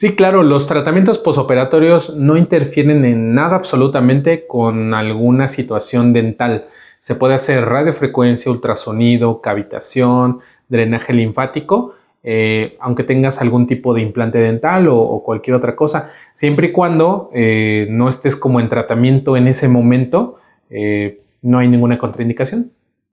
Sí, claro, los tratamientos posoperatorios no interfieren en nada absolutamente con alguna situación dental. Se puede hacer radiofrecuencia, ultrasonido, cavitación, drenaje linfático, eh, aunque tengas algún tipo de implante dental o, cualquier otra cosa, siempre y cuando eh, no estés como en tratamiento en ese momento, eh, no hay ninguna contraindicación.